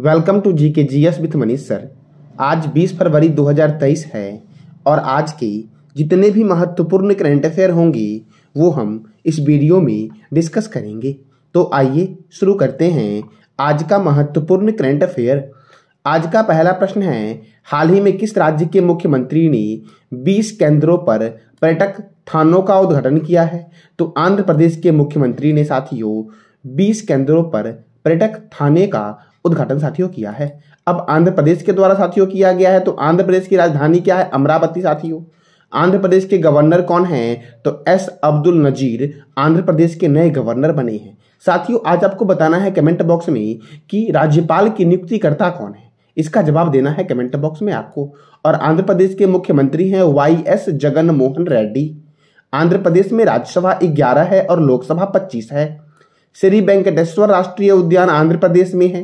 welcome to G K G S with Manish sir आज 20 फरवरी 2023 है और आज के जितने भी महत्वपूर्ण करंट अफेयर होंगे वो हम इस वीडियो में डिस्कस करेंगे तो आइए शुरू करते हैं आज का महत्वपूर्ण करंट अफेयर आज का पहला प्रश्न है हाल ही में किस राज्य के मुख्यमंत्री ने 20 केंद्रों पर पर्यटक थानों का उद्घाटन किया है तो आंध्र प्रदेश के मुख्यमंत्री ने साथियों 20 केंद्रों पर पर्यटक थाने का उद्घाटन साथियों किया है अब आंध्र प्रदेश के द्वारा साथियों किया गया है तो आंध्र प्रदेश की राजधानी क्या है अमरावती साथियों आंध्र प्रदेश के गवर्नर कौन हैं तो एस अब्दुल नजीर आंध्र प्रदेश के नए गवर्नर बने हैं साथियों आज आपको बताना है कमेंट बॉक्स में कि राज्यपाल की नियुक्तिकर्ता कौन है इसका जवाब देना है कमेंट बॉक्स में आपको और आंध्र प्रदेश के मुख्यमंत्री हैं वाई एस जगन मोहन रेड्डी आंध्र प्रदेश में राज्यसभा ग्यारह है और लोकसभा पच्चीस है श्री वेंकटेश्वर राष्ट्रीय उद्यान आंध्र प्रदेश में है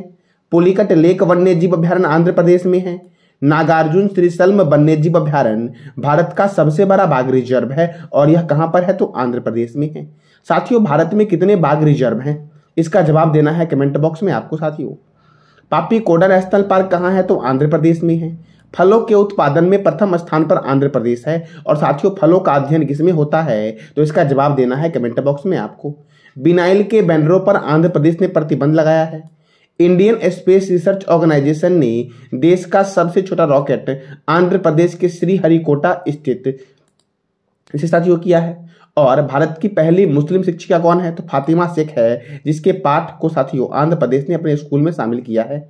पुलिकट लेक वन्यजीव अभ्यारण आंध्र प्रदेश में है नागार्जुन वन्य वन्यजीव अभ्यारण भारत का सबसे बड़ा बाघ रिजर्व है और यह कहाँ पर है तो आंध्र प्रदेश में है साथियों भारत में कितने बाघ रिजर्व हैं इसका जवाब देना है कमेंट बॉक्स में आपको साथियों पापी कोडा नेशनल पार्क कहाँ है तो आंध्र प्रदेश में है फलों के उत्पादन में प्रथम स्थान पर आंध्र प्रदेश है और साथियों फलों का अध्ययन किसमें होता है तो इसका जवाब देना है कमेंट बॉक्स में आपको बिनाइल के बैनरों पर आंध्र प्रदेश ने प्रतिबंध लगाया है इंडियन स्पेस रिसर्च ऑर्गेनाइजेशन ने देश का सबसे छोटा रॉकेट आंध्र प्रदेश के श्रीहरिकोटा स्थित साथियों किया है और भारत की पहली मुस्लिम शिक्षिका कौन है तो फातिमा शेख है जिसके पाठ को साथियों आंध्र प्रदेश ने अपने स्कूल में शामिल किया है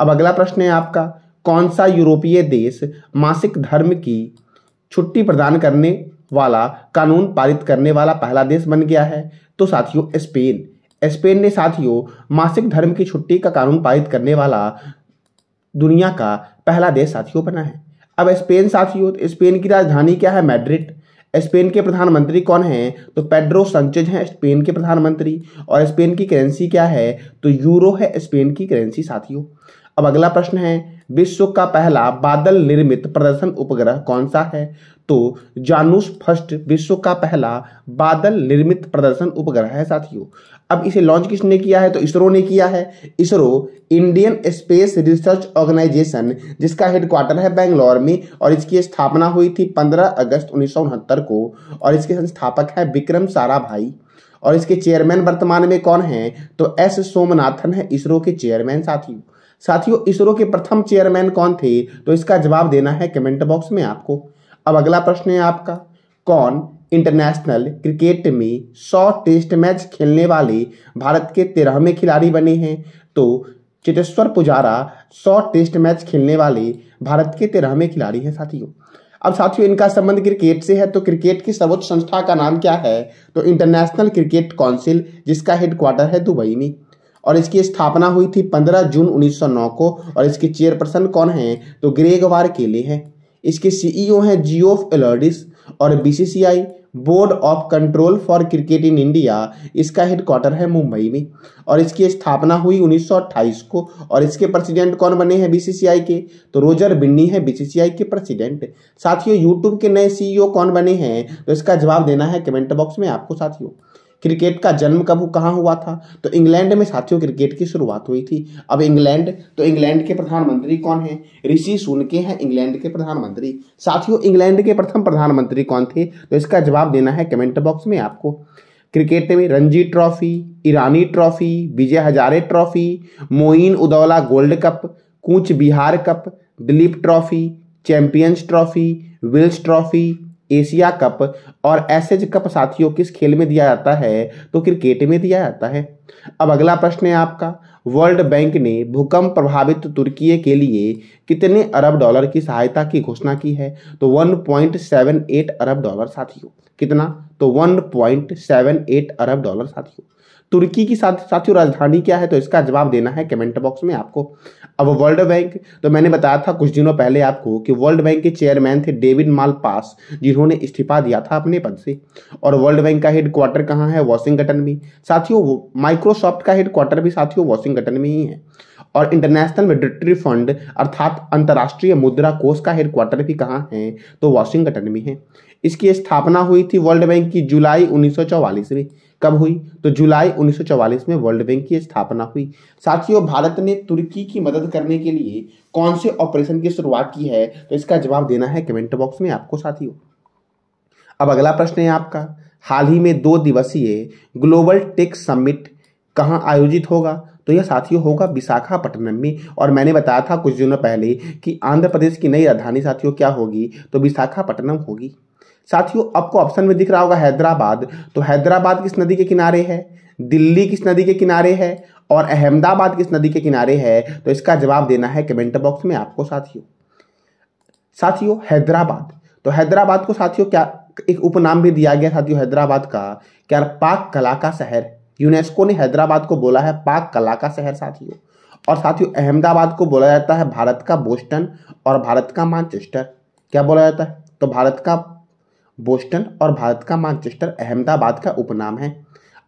अब अगला प्रश्न है आपका कौन सा यूरोपीय देश मासिक धर्म की छुट्टी प्रदान करने वाला कानून पारित करने वाला पहला देश बन गया है तो साथियों स्पेन स्पेन ने साथियों मासिक धर्म की छुट्टी का कानून पारित करने वाला दुनिया का पहला देश साथियों बना है अब स्पेन साथियों स्पेन की राजधानी क्या है मैड्रिड स्पेन के प्रधानमंत्री कौन हैं तो पेड्रो संचेज हैं स्पेन के प्रधानमंत्री और स्पेन की करेंसी क्या है तो यूरो है स्पेन की करेंसी साथियों अब अगला प्रश्न है विश्व का पहला बादल निर्मित प्रदर्शन उपग्रह कौन सा है तो जानूस फर्स्ट विश्व का पहला बादल निर्मित प्रदर्शन उपग्रह है साथियों अब इसे लॉन्च किसने किया है तो इसरो ने किया है ISRO Indian space research organisation जिसका हेडक्वार्टर है बेंगलोर में और इसकी स्थापना हुई थी 15 अगस्त उन्नीस को और इसके संस्थापक है विक्रम साराभाई और इसके चेयरमैन वर्तमान में कौन है तो एस सोमनाथन है इसरो के चेयरमैन साथियों साथियों इसरो के प्रथम चेयरमैन कौन थे तो इसका जवाब देना है कमेंट बॉक्स में आपको अब अगला प्रश्न है आपका कौन इंटरनेशनल क्रिकेट में सौ टेस्ट मैच खेलने वाले भारत के तेरहवें खिलाड़ी बने हैं तो चेतेश्वर पुजारा सौ टेस्ट मैच खेलने वाले भारत के तेरहवें खिलाड़ी हैं साथियों अब साथियों इनका संबंध क्रिकेट से है तो क्रिकेट की सर्वोच्च संस्था का नाम क्या है तो इंटरनेशनल क्रिकेट काउंसिल जिसका हेडक्वार्टर है दुबई में और इसकी स्थापना हुई थी 15 जून 1909 को और इसके चेयरपर्सन कौन हैं तो ग्रेगवार केले हैं इसके सीईओ e हैं जियोफ एलर्डिस और BCCI board of control for cricket in India इसका हेडक्वार्टर है मुंबई में और इसकी स्थापना हुई 1928 को और इसके प्रेसिडेंट कौन बने हैं बीसीसीआई के तो रोजर बिन्नी है बीसीसीआई के प्रेसिडेंट साथियों यूट्यूब के नए सीईओ e कौन बने हैं तो इसका जवाब देना है कमेंट बॉक्स में आपको साथियों क्रिकेट का जन्म कब कहाँ हुआ था तो इंग्लैंड में साथियों क्रिकेट की शुरुआत हुई थी अब इंग्लैंड तो इंग्लैंड के प्रधानमंत्री कौन है ऋषि सुनके हैं इंग्लैंड के प्रधानमंत्री साथियों इंग्लैंड के प्रथम प्रधानमंत्री कौन थे तो इसका जवाब देना है कमेंट बॉक्स में आपको क्रिकेट में Ranji trophy Irani trophy Vijay Hazare trophy Moin Uddaula gold cup Cooch Behar cup Duleep trophy champions trophy Wills trophy Asia cup और एसएज कप साथियों किस खेल में दिया जाता है तो क्रिकेट में दिया जाता है अब अगला प्रश्न है आपका वर्ल्ड बैंक ने भूकंप प्रभावित तुर्की के लिए कितने अरब डॉलर की सहायता की घोषणा की है तो 1.78 अरब डॉलर साथियों कितना तो 1.78 अरब डॉलर साथियों तुर्की की साथ साथियों राजधानी क्या है तो इसका जवाब देना है कमेंट बॉक्स में आपको अब वर्ल्ड बैंक तो मैंने बताया था कुछ दिनों पहले आपको कि वर्ल्ड बैंक के चेयरमैन थे डेविड माल पास जिन्होंने इस्तीफा दिया था अपने पद से और वर्ल्ड बैंक का हेडक्वार्टर कहाँ है वॉशिंगटन में साथियों माइक माइक्रोसॉफ्ट का हेडक्वार्टर भी साथियों वॉशिंगटन में ही है और इंटरनेशनल मेडिटरी फंड अर्थात अंतर्राष्ट्रीय मुद्रा कोष का हेडक्वार्टर भी कहाँ है तो वॉशिंगटन में है इसकी स्थापना हुई थी वर्ल्ड बैंक की जुलाई उन्नीस में कब हुई तो जुलाई 1944 में वर्ल्ड बैंक की स्थापना हुई साथियों भारत ने तुर्की की मदद करने के लिए कौन से ऑपरेशन की शुरुआत की है तो इसका जवाब देना है कमेंट बॉक्स में आपको साथियों अब अगला प्रश्न है आपका हाल ही में दो दिवसीय ग्लोबल टेक समिट कहाँ आयोजित होगा तो यह साथियों होगा विशाखापट्टनम में और मैंने बताया था कुछ दिनों पहले कि आंध्र प्रदेश की नई राजधानी साथियों क्या होगी तो विशाखापट्टनम होगी साथियों आपको ऑप्शन में दिख रहा होगा हैदराबाद तो हैदराबाद किस नदी के किनारे है दिल्ली किस नदी के किनारे है और अहमदाबाद किस नदी के किनारे है तो इसका जवाब देना है कमेंट बॉक्स में आपको साथियों साथियों हैदराबाद तो हैदराबाद को साथियों क्या एक उपनाम भी दिया गया साथियों हैदराबाद का क्या पाक कला का शहर यूनेस्को ने हैदराबाद को बोला है पाक कला का शहर साथियों और साथियों अहमदाबाद को बोला जाता है भारत का बोस्टन और भारत का मानचेस्टर क्या बोला जाता है तो भारत का बोस्टन और भारत का मानचेस्टर अहमदाबाद का उपनाम है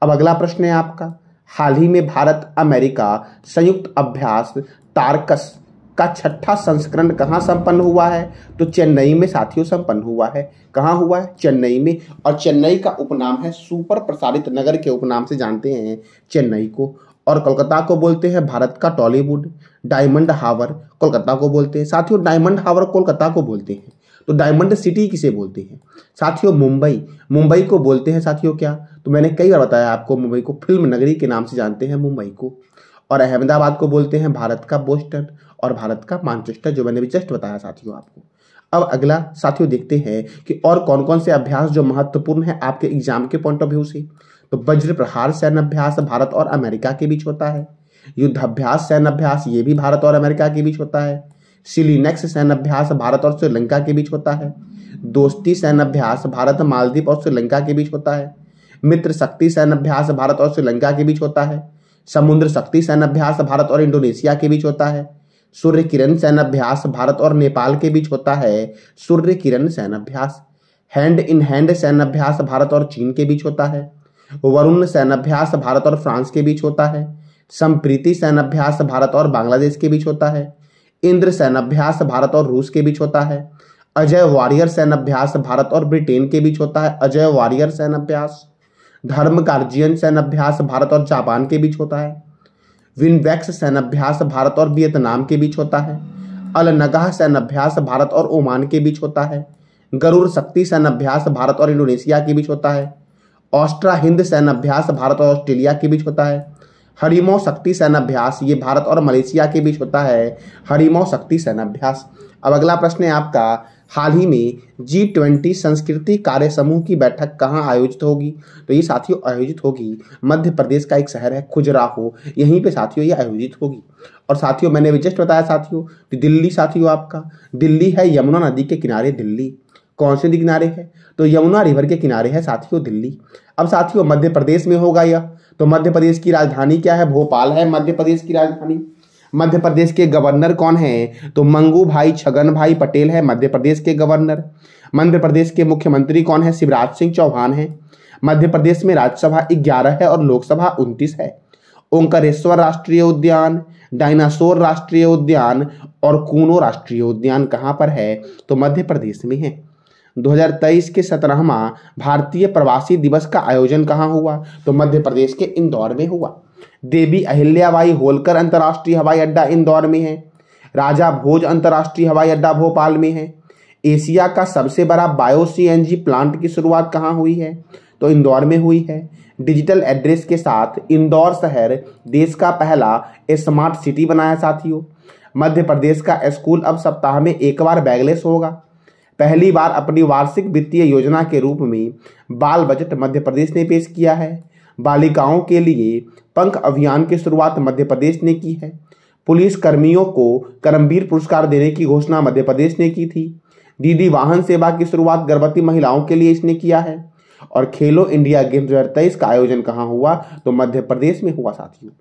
अब अगला प्रश्न है आपका हाल ही में भारत अमेरिका संयुक्त अभ्यास तारकस का छठा संस्करण कहाँ संपन्न हुआ है तो चेन्नई में साथियों संपन्न हुआ है कहाँ हुआ है चेन्नई में और चेन्नई का उपनाम है सुपर प्रसारित नगर के उपनाम से जानते हैं चेन्नई को और कोलकाता को बोलते हैं भारत का टॉलीवुड डायमंड हावर कोलकाता को बोलते हैं साथियों डायमंड हावर कोलकाता को बोलते हैं तो डायमंड सिटी किसे बोलते हैं साथियों मुंबई मुंबई को बोलते हैं साथियों क्या तो मैंने कई बार बताया आपको मुंबई को फिल्म नगरी के नाम से जानते हैं मुंबई को और अहमदाबाद को बोलते हैं भारत का बोस्टन और भारत का मानचेस्टर जो मैंने भी जस्ट बताया साथियों आपको अब अगला साथियों देखते हैं कि और कौन कौन से अभ्यास जो महत्वपूर्ण है आपके एग्जाम के पॉइंट ऑफ व्यू से तो वज्र प्रहार सैन्य अभ्यास भारत और अमेरिका के बीच होता है युद्धाभ्यास सैन्य अभ्यास ये भी भारत और अमेरिका के बीच होता है सिलीनेक्स सैन्य अभ्यास भारत और श्रीलंका के बीच होता है दोस्ती सैन्य अभ्यास भारत मालदीप और श्रीलंका के बीच होता है मित्र शक्ति सैन्य अभ्यास भारत और श्रीलंका के बीच होता है समुद्र शक्ति सैन्य अभ्यास भारत और इंडोनेशिया के बीच होता है सूर्य किरण सैन अभ्यास भारत और नेपाल के बीच होता है सूर्य किरण अभ्यास हैंड इन हैंड अभ्यास भारत और चीन के बीच होता है वरुण अभ्यास भारत और फ्रांस के बीच होता है संप्रीति अभ्यास भारत और बांग्लादेश के बीच होता है इंद्र अभ्यास भारत और रूस के बीच होता है अजय वॉरियर अभ्यास भारत और ब्रिटेन के बीच होता है अजय वॉरियर अभ्यास धर्म कार्जियन अभ्यास भारत और जापान के बीच होता है विनवैक्स सैन्यभ्यास भारत और वियतनाम के बीच होता है अलनगाह सैन्यभ्यास भारत और ओमान के बीच होता है गरुर शक्ति सैन्यभ्यास भारत और इंडोनेशिया के बीच होता है ऑस्ट्रा हिंद सैन्यभ्यास भारत और ऑस्ट्रेलिया के बीच होता है हरिमो शक्ति सैन्यभ्यास ये भारत और मलेशिया के बीच होता है हरिमो शक्ति सैन्यभ्यास अब अगला प्रश्न है आपका हाल ही में जी ट्वेंटी संस्कृति कार्य समूह की बैठक कहाँ आयोजित होगी तो ये साथियों आयोजित होगी मध्य प्रदेश का एक शहर है खुजराहो यहीं पे साथियों ये आयोजित होगी और साथियों मैंने भी जस्ट बताया साथियों कि दिल्ली साथियों आपका दिल्ली है यमुना नदी के किनारे दिल्ली कौन से किनारे है तो यमुना रिवर के किनारे है साथियों दिल्ली अब साथियों मध्य प्रदेश में होगा यह तो मध्य प्रदेश की राजधानी क्या है भोपाल है मध्य प्रदेश की राजधानी मध्य प्रदेश के गवर्नर कौन है तो मंगू भाई छगन भाई पटेल है मध्य प्रदेश के गवर्नर मध्य प्रदेश के मुख्यमंत्री कौन है शिवराज सिंह चौहान है मध्य प्रदेश में राज्यसभा ग्यारह है और लोकसभा उनतीस है ओंकारेश्वर राष्ट्रीय उद्यान डायनासोर राष्ट्रीय उद्यान और कूनो राष्ट्रीय उद्यान कहाँ पर है तो मध्य प्रदेश में है 2023 के सत्रहवा भारतीय प्रवासी दिवस का आयोजन कहाँ हुआ तो मध्य प्रदेश के इंदौर में हुआ देवी अहिल्याबाई होलकर अंतर्राष्ट्रीय हवाई अड्डा इंदौर में है राजा भोज अंतर्राष्ट्रीय हवाई अड्डा भोपाल में है एशिया का सबसे बड़ा बायो सी प्लांट की शुरुआत कहाँ हुई है तो इंदौर में हुई है डिजिटल एड्रेस के साथ इंदौर शहर देश का पहला स्मार्ट सिटी बनाया साथियों मध्य प्रदेश का स्कूल अब सप्ताह में एक बार बैगलेस होगा पहली बार अपनी वार्षिक वित्तीय योजना के रूप में बाल बजट मध्य प्रदेश ने पेश किया है बालिकाओं के लिए पंख अभियान की शुरुआत मध्य प्रदेश ने की है पुलिस कर्मियों को करमवीर पुरस्कार देने की घोषणा मध्य प्रदेश ने की थी दीदी वाहन सेवा की शुरुआत गर्भवती महिलाओं के लिए इसने किया है और खेलो इंडिया गेम दो तेईस का आयोजन कहाँ हुआ तो मध्य प्रदेश में हुआ साथियों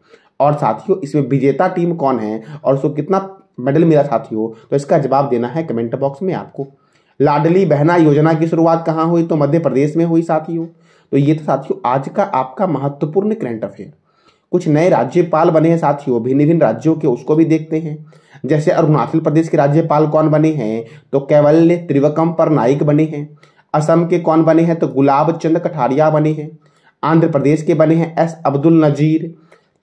और साथियों इसमें विजेता टीम कौन है और उसको कितना मेडल मिला साथियों तो इसका जवाब देना है कमेंट बॉक्स में आपको लाडली बहना योजना की शुरुआत कहाँ हुई तो मध्य प्रदेश में हुई साथियों तो ये तो साथियों आज का आपका महत्वपूर्ण करंट अफेयर कुछ नए राज्यपाल बने हैं साथियों भिन्न भिन्न राज्यों के उसको भी देखते हैं जैसे अरुणाचल प्रदेश के राज्यपाल कौन बने हैं तो कैवल्य त्रिवकम पर नाइक बने हैं असम के कौन बने हैं तो गुलाब चंद कठारिया बने हैं आंध्र प्रदेश के बने हैं एस अब्दुल नजीर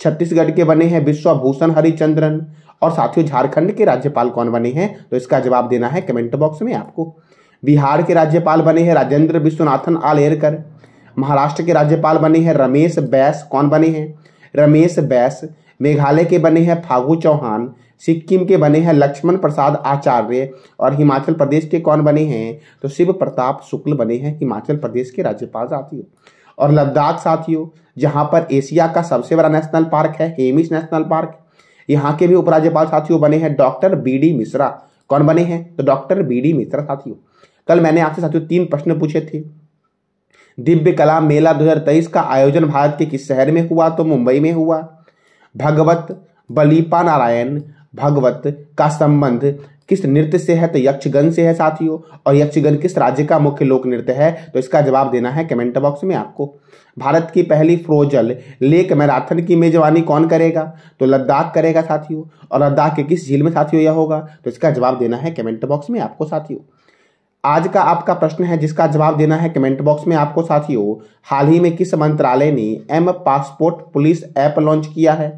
छत्तीसगढ़ के बने हैं विश्वभूषण हरिचंद्रन और साथियों झारखंड के राज्यपाल कौन बने हैं तो इसका जवाब देना है कमेंट बॉक्स में आपको बिहार के राज्यपाल बने हैं राजेंद्र विश्वनाथन आलेरकर महाराष्ट्र के राज्यपाल बने हैं रमेश बैस कौन बने हैं रमेश बैस मेघालय के बने हैं फागू चौहान सिक्किम के बने हैं लक्ष्मण प्रसाद आचार्य और हिमाचल प्रदेश के कौन बने हैं तो शिव प्रताप शुक्ल बने हैं हिमाचल प्रदेश के राज्यपाल साथियों और लद्दाख साथियों जहां पर एशिया का सबसे बड़ा नेशनल पार्क है हेमिस नेशनल पार्क यहाँ के भी उपराज्यपाल साथियों बने हैं डॉक्टर बी डी मिश्रा कौन बने हैं तो डॉक्टर बी डी मिश्रा साथियों कल मैंने आपसे साथियों तीन प्रश्न पूछे थे दिव्य कला मेला 2023 का आयोजन भारत के किस शहर में हुआ तो मुंबई में हुआ भगवत बलीपा नारायण भगवत का संबंध किस नृत्य से है तो यक्षगन से है साथियों और यक्षगन किस राज्य का मुख्य लोक नृत्य है तो इसका जवाब देना है कमेंट बॉक्स में आपको भारत की पहली फ्रोजल लेक मैराथन की मेजबानी कौन करेगा तो लद्दाख करेगा साथियों और लद्दाख के किस झील में साथियों यह होगा तो इसका जवाब देना है कमेंट बॉक्स में आपको साथियों आज का आपका प्रश्न है जिसका जवाब देना है कमेंट बॉक्स में आपको साथियों हाल ही में किस मंत्रालय ने M passport police app launch किया है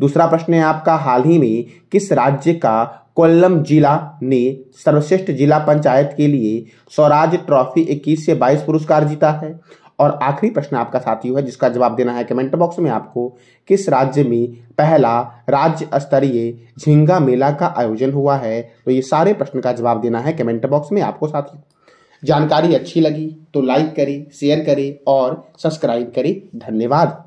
दूसरा प्रश्न है आपका हाल ही में किस राज्य का कोल्लम जिला ने सर्वश्रेष्ठ जिला पंचायत के लिए स्वराज ट्रॉफी 21 से 22 पुरस्कार जीता है और आखिरी प्रश्न आपका साथी है जिसका जवाब देना है कमेंट बॉक्स में आपको किस राज्य में पहला राज्य स्तरीय झींगा मेला का आयोजन हुआ है तो ये सारे प्रश्न का जवाब देना है कमेंट बॉक्स में आपको साथी जानकारी अच्छी लगी तो लाइक करें शेयर करें और सब्सक्राइब करें धन्यवाद